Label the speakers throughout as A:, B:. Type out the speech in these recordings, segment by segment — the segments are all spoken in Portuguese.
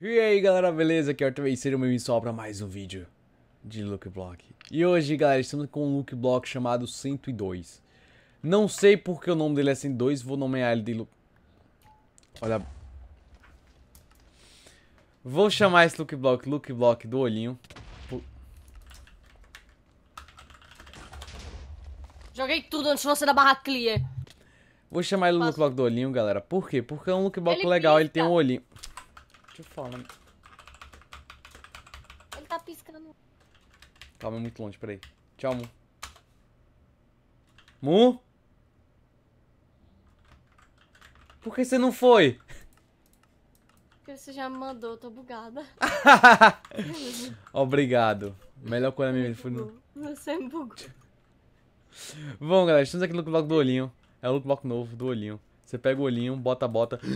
A: E aí galera, beleza? Aqui é o Arthur Venceiro, meu pessoal para mais um vídeo de Look Block. E hoje galera, estamos com um Look Block chamado 102. Não sei porque o nome dele é 102, vou nomear ele de Look... Olha... Vou chamar esse Look Block, Look Block do olhinho.
B: Joguei tudo antes de você da barra clear.
A: Vou chamar ele Look Block do olhinho, galera. Por quê? Porque é um Look Block ele legal, ele tem um olhinho... Tô Ele
B: tá piscando.
A: Calma, é muito longe, peraí. Tchau, Mu. Mu? Por que você não foi?
B: Porque você já me mandou, tô bugada.
A: Obrigado. Melhor coisa a minha foi no...
B: Você me é bugou.
A: Bom, galera, estamos aqui no bloco do olhinho. É o look bloco novo do olhinho. Você pega o olhinho, bota, bota.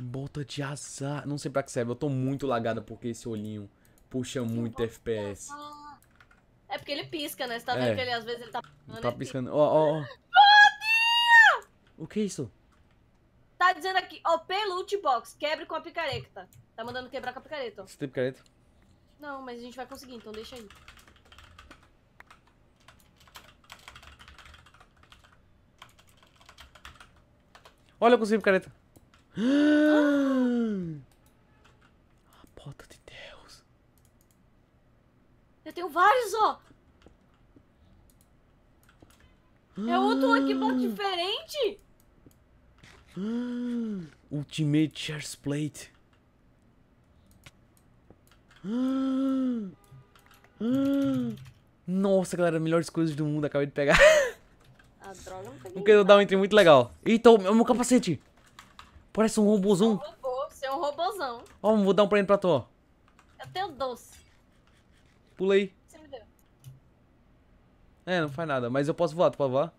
A: Bota de azar. Não sei pra que serve. Eu tô muito lagada porque esse olhinho puxa muito FPS.
B: É porque ele pisca, né? Você tá vendo é. que ele às vezes ele tá piscando. Tá
A: piscando. Ó, ó, ó. O que é isso?
B: Tá dizendo aqui, OP loot box, quebre com a picareta. Tá mandando quebrar com a picareta, ó. Você tem picareta? Não, mas a gente vai conseguir, então deixa aí.
A: Olha, eu consegui picareta. Ah, a pota de
B: Deus. Eu tenho vários, ó. é outro Lucky diferente.
A: Ultimate Chairs Plate. Nossa, galera, melhores coisas do mundo. Acabei de pegar. A droga não é Um entre entry muito legal. Eita, o meu capacete. Parece um robôzão. É um
B: robô, você é um robôzão.
A: Ó, vou dar um prêmio pra tu, ó.
B: Eu tenho doce. Pula aí. Você me deu.
A: É, não faz nada, mas eu posso voar, tu pode voar?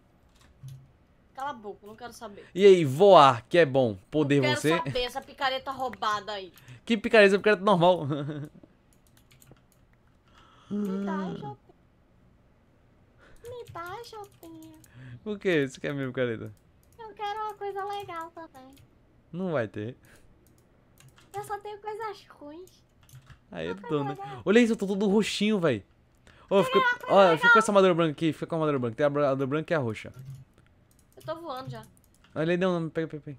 B: Cala a boca, não quero saber. E
A: aí, voar, que é bom. Poder quero você. Quero saber
B: essa picareta roubada aí.
A: Que picareta? Essa picareta normal. Me dá, Jopinha. Me dá, Jopinha. O que? Você quer minha picareta?
B: Eu quero uma coisa legal também.
A: Não vai ter.
B: Eu só tenho coisas ruins.
A: Aí é Olha isso, eu tô todo roxinho, velho. Ô, fica, com essa madeira branca aqui, fica com a madeira branca. Tem a madeira branca e a roxa.
B: Eu tô voando já.
A: Olha aí, não, não, pega, pega, pega.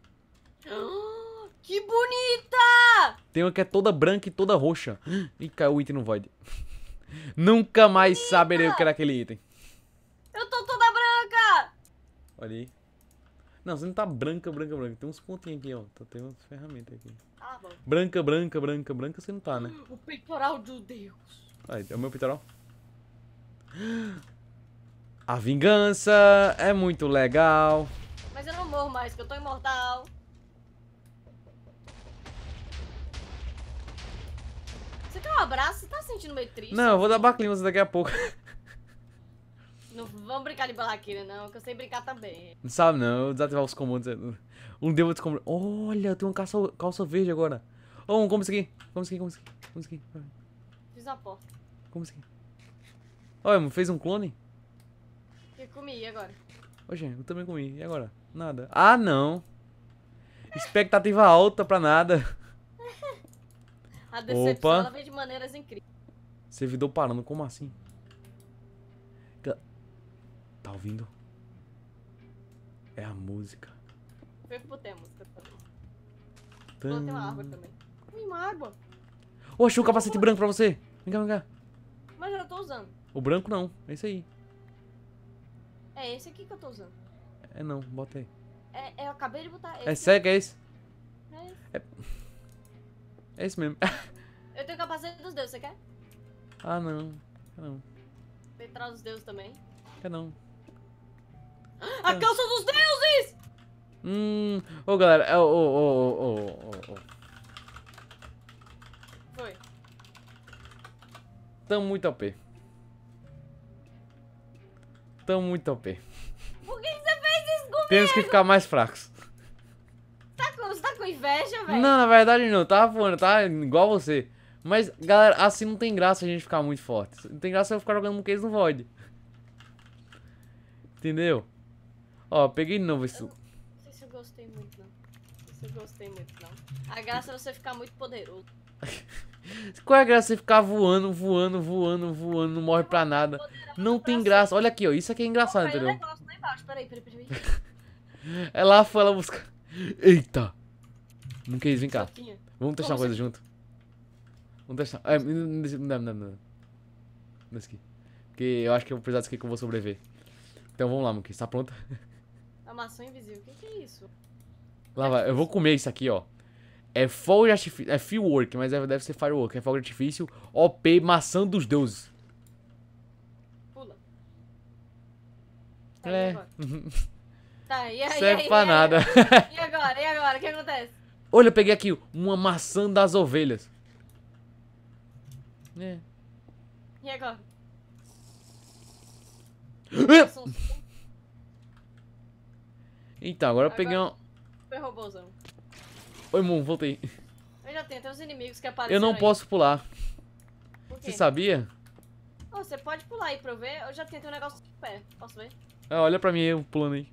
B: Que bonita!
A: Tem uma que é toda branca e toda roxa. Ih, caiu o item no void. Nunca mais bonita. saberei o que era aquele item.
B: Eu tô toda branca!
A: Olha aí. Não, você não tá branca, branca, branca. Tem uns pontinhos aqui, ó. Tá, tem umas ferramentas aqui. Ah, bom. Branca, branca, branca, branca você não tá, né? Hum,
B: o peitoral do Deus.
A: Aí, é o meu peitoral. A vingança é muito legal.
B: Mas eu não morro mais, que eu tô imortal. Você quer um abraço? Você tá se sentindo meio triste? Não, eu vou
A: dar baclinha daqui a pouco.
B: Não vamos brincar de balaquina, não, que eu sei brincar também.
A: Não sabe, não. Desativar os comandos. É, um devo descombrar. Olha, tem uma calça, calça verde agora. Ô, oh, como isso aqui. Como isso aqui, como isso aqui. Como isso aqui. Fiz uma porta. Como isso aqui. Olha, fez um clone?
B: Eu comi, e agora?
A: Oxe, eu também comi. E agora? Nada. Ah, não. Expectativa alta pra nada.
B: A decepção Opa. ela vem de maneiras incríveis.
A: Servidor parando, como assim? Tá ouvindo? É a música.
B: Eu botei a música também. Tá
A: Tan... Botei uma árvore também. Uma árvore. Ô, oh, achei um capacete branco pra você. Vem cá, vem cá.
B: Mas eu tô usando.
A: O branco não, é esse aí.
B: É esse aqui que eu tô usando.
A: É não, bota aí.
B: É, é eu acabei de botar é esse. É cega, é
A: esse? É esse. É, é esse mesmo.
B: eu tenho capacete dos deuses, você quer?
A: Ah, não. Quer
B: ah, não. dos deuses também? Quer não. A calça dos deuses!
A: Hum. Ô, oh, galera. Ô, ô, ô, ô, ô. Foi. Tão muito OP. Tão muito OP.
B: Por que você fez isso comigo? Temos que ficar mais fracos. Tá com, você tá com inveja, velho?
A: Não, na verdade não. Tava voando, tá igual você. Mas, galera, assim não tem graça a gente ficar muito forte. Não tem graça eu ficar jogando um case no Void. Entendeu? Ó, peguei de novo isso. Eu
B: não sei se eu gostei muito, não. Não sei se eu gostei muito, não. A graça é você ficar muito poderoso.
A: Qual é a graça você ficar voando, voando, voando, voando, não morre pra nada. É não tem graça. Olha aqui, ó. Isso aqui é engraçado, entendeu? Ela foi, lá buscar. Eita! Não quis, vem cá. Vamos testar uma coisa junto. Vamos testar. É, não, não, não. não aqui. Porque eu acho que eu vou precisar disso aqui que eu vou sobreviver. Então vamos lá, Monkey. Está pronta?
B: maçã invisível. O que, que é isso?
A: Lá vai, eu vou comer isso aqui, ó. É fogo de artifício. É firework, mas é, deve ser firework. É fogo de artifício. OP, maçã dos deuses. Pula. Tá é.
B: Tá, e aí? Serve e pra e nada. E agora? E agora? O que acontece?
A: Olha, eu peguei aqui uma maçã das ovelhas. É. E agora? Então, agora, eu peguei um...
B: Foi robôzão.
A: Oi, Moon, voltei.
B: Eu já tenho até os inimigos que apareceram Eu não aí. posso pular. Você sabia? Oh, você pode pular aí pra eu ver. Eu já tentei um negócio de pé. Posso ver?
A: Ah, olha pra mim eu pulando aí.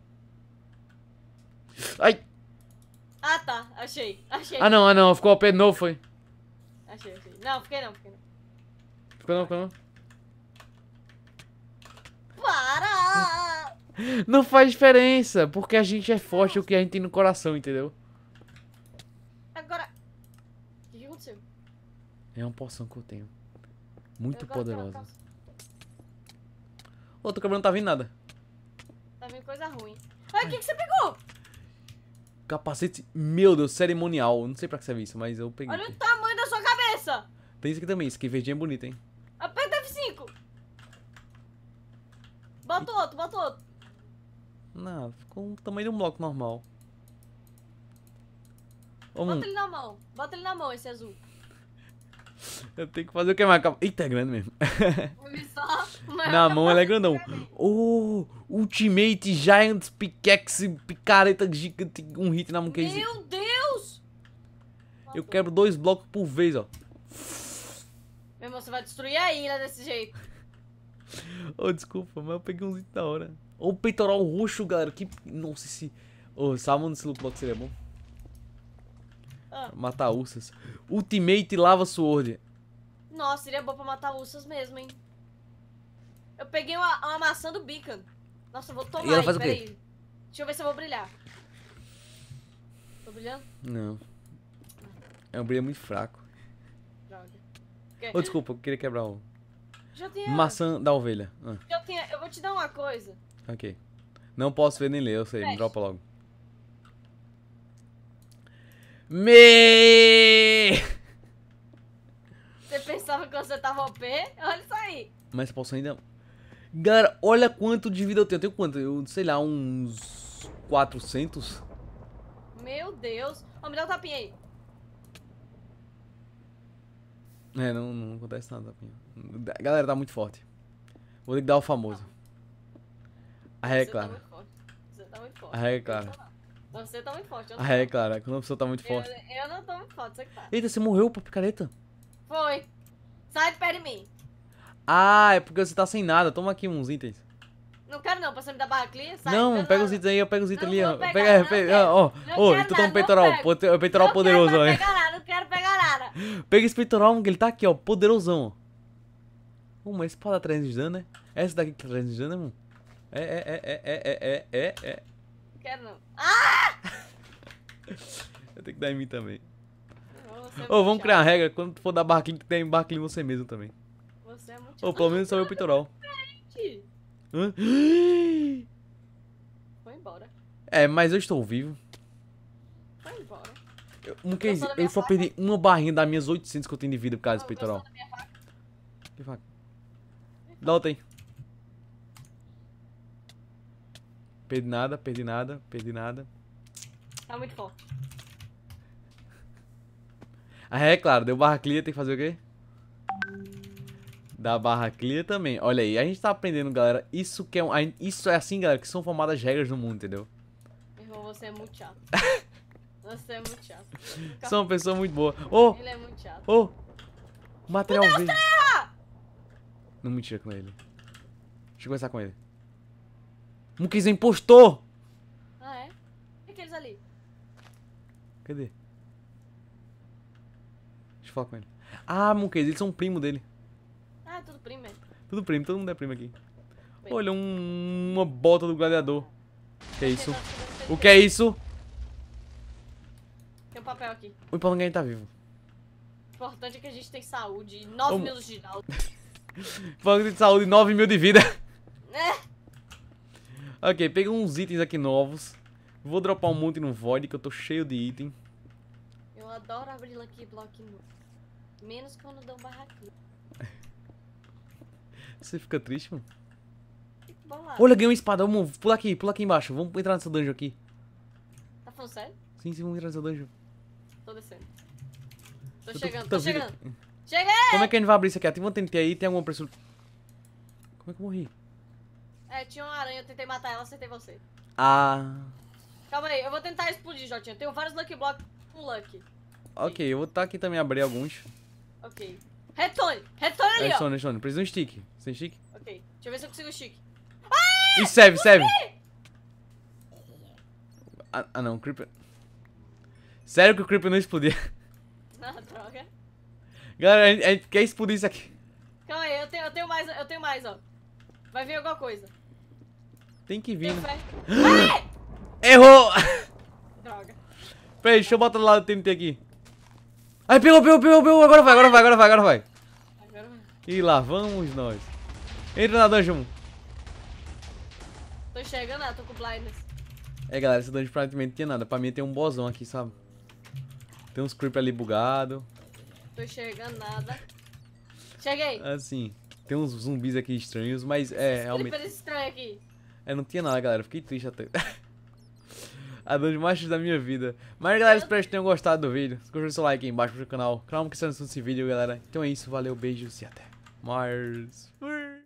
A: Ai!
B: Ah, tá. Achei. Achei. Ah, não. Ah, não. Ficou o pé de novo, foi. Achei, achei. Não, fiquei não. Fiquei não.
A: Ficou não, ficou não. Para! Não faz diferença, porque a gente é forte o que a gente tem no coração, entendeu?
B: Agora. O que aconteceu?
A: É uma poção que eu tenho. Muito eu poderosa. Tá? Ô, oh, teu cabelo não tá vindo nada.
B: Tá vindo coisa ruim. Ai, o que, que você pegou?
A: Capacete. Meu Deus, cerimonial. Não sei pra que serve isso, mas eu peguei. Olha aqui. o
B: tamanho da sua cabeça!
A: Tem isso aqui também, isso aqui verdinho é bonito, hein?
B: Aperta F5! Bota outro, bota outro.
A: Não, ficou o tamanho de um bloco normal. Vamos. Bota ele
B: na mão. Bota ele na mão, esse azul.
A: Eu tenho que fazer o que mais? Eita, tá é grande mesmo. na mão ele é grandão. Oh, Ultimate giants Pickaxe Picareta Gigante. Um hit na mão que é Meu
B: Deus!
A: Eu quebro dois blocos por vez, ó.
B: Meu irmão, você vai destruir a ilha desse jeito.
A: oh, desculpa, mas eu peguei uns hit da hora. Ou peitoral roxo, galera. Que. Nossa, esse. O oh, salmon desse loot seria bom. Ah. Matar ursas. Ultimate Lava Sword.
B: Nossa, seria bom pra matar ursas mesmo, hein? Eu peguei uma, uma maçã do Beacon. Nossa, eu vou tomar, e ela faz hein, peraí. Deixa eu ver se eu vou brilhar. Tô brilhando?
A: Não. É um brilho muito fraco.
B: Droga. Oh,
A: desculpa, eu queria quebrar o... Já tinha... Maçã da ovelha. Ah.
B: Já tinha... Eu vou te dar uma coisa.
A: Ok. Não posso ver nem ler, eu sei. Fecha. Me dropa logo. Me!
B: Você pensava que você tava OP? Olha isso aí.
A: Mas eu posso ainda... É Galera, olha quanto de vida eu tenho. Eu tenho quanto? Eu, sei lá, uns... 400?
B: Meu Deus. Ó, oh, me dá um tapinha aí.
A: É, não, não acontece nada, Galera, tá muito forte. Vou ter que dar o famoso. A regra é tá clara. Você tá muito forte. A regra é clara.
B: Você tá muito forte. A regra é clara.
A: Quando a pessoa tá muito forte.
B: Eu, eu não tô muito forte, você que tá. Eita, você morreu pra picareta? Foi. Sai de perto de mim.
A: Ah, é porque você tá sem nada. Toma aqui uns itens.
B: Não quero não, pra você me dar barraclinha, sai. Não,
A: pega nada. os itens aí, eu pego os itens ali, ó. Pegar, pega, não pega, ó, ó, tu então tá um peitoral, pego. peitoral não poderoso aí. Não quero
B: pegar nada, não quero pegar nada.
A: Pega esse peitoral, que ele tá aqui, ó, poderosão, ó. Uma espada 300 de dano, né? Essa daqui que tá 300 de dano, né, mano? É, é, é, é, é, é, é, Não é, é, é. quero não. Ah! eu tenho que dar em mim também. Ô, oh, vamos criar uma regra. Quando for dar barquinho, tu tem barquinho em você mesmo também.
B: Você é muito Ou oh, pelo menos só meu peitoral. Hã? Foi embora.
A: É, mas eu estou vivo. Foi embora. Eu, não quer dizer, eu só vaca. perdi uma barrinha das minhas 800 que eu tenho de vida por causa do peitoral. Vaca. Que faca? Dá outra aí. Perdi nada, perdi nada, perdi nada. Tá muito forte. Ah, é claro, deu barra clear, tem que fazer o quê? Da barra clear também. Olha aí, a gente tá aprendendo, galera. Isso que é um, isso é assim, galera, que são formadas regras no mundo, entendeu?
B: Irmão, você é muito chato. você é muito chato. Sou é uma pessoa muito boa. Oh, ele é muito chato. Oh!
A: Material verde. Não mentira com ele. Deixa eu conversar com ele. Um Cris é impostor.
B: Ah, é? E aqueles ali?
A: Cadê? Deixa eu falar com ele. Ah, Monkeys, eles são primo dele. Ah, é tudo primo, é? Tudo primo, todo mundo é primo aqui. Primo. Olha, um, uma bota do gladiador. O que é isso? O que é isso?
B: Tem um papel aqui.
A: O importante é que a gente tá vivo.
B: O importante é que a gente tem saúde e 9 oh. mil de saúde.
A: Falando é tem saúde e 9 mil de vida. Ok, peguei uns itens aqui novos. Vou dropar um monte no Void, que eu tô cheio de item.
B: Eu adoro abrir aqui bloquinho. Menos quando dão barraquinho.
A: Você fica triste, mano? Olha, ganhei uma espada. Vamos, pula aqui, pula aqui embaixo. Vamos entrar nessa dungeon aqui. Tá falando sério? Sim, sim, vamos entrar nessa dungeon.
B: Tô descendo. Tô, tô chegando, tô, tô chegando. Vida... Cheguei! Como é que
A: a gente vai abrir isso aqui? Tem um TNT aí, tem alguma pressão? Como é que eu morri?
B: É, tinha uma aranha, eu tentei matar ela, acertei você.
A: Ah.
B: Calma aí, eu vou tentar explodir, Jotinha. Eu tenho vários Lucky Blocks com Lucky.
A: Ok, eu vou estar tá aqui também, abrir alguns.
B: Ok. Retone! Retone ali, redstone, ó!
A: Redstone, Precisa de um stick. Sem stick?
B: Ok. Deixa eu ver se eu consigo stick.
A: Ah! Isso serve, serve! Ah, ah, não, o Creeper... Sério que o Creeper não explodiu?
B: Ah, droga.
A: Galera, a gente, a gente quer explodir isso aqui.
B: Calma aí, eu tenho, eu tenho mais, eu tenho mais, ó. Vai vir alguma coisa.
A: Tem que vir, né? Errou! Droga. Peraí, deixa eu botar do lado do TNT aqui. Ai, pegou, pegou, pegou, pegou. Agora vai, agora vai, agora vai, agora vai. Agora vai. E lá vamos nós. Entra na dungeon.
B: Tô enxergando, ah, tô com blindness.
A: É, galera, esse dungeon praticamente não tinha nada. Pra mim tem um bozão aqui, sabe? Tem uns creep ali bugado.
B: Tô enxergando nada. Cheguei.
A: Assim, tem uns zumbis aqui estranhos, mas é realmente... Tem
B: estranho aqui.
A: Eu não tinha nada, galera. Fiquei triste até. a dor machos da minha vida. Mas, galera, espero que tenham gostado do vídeo. Curta o seu like aí embaixo pro canal. Claro que você não esse vídeo, galera. Então é isso. Valeu, beijos e até Fui.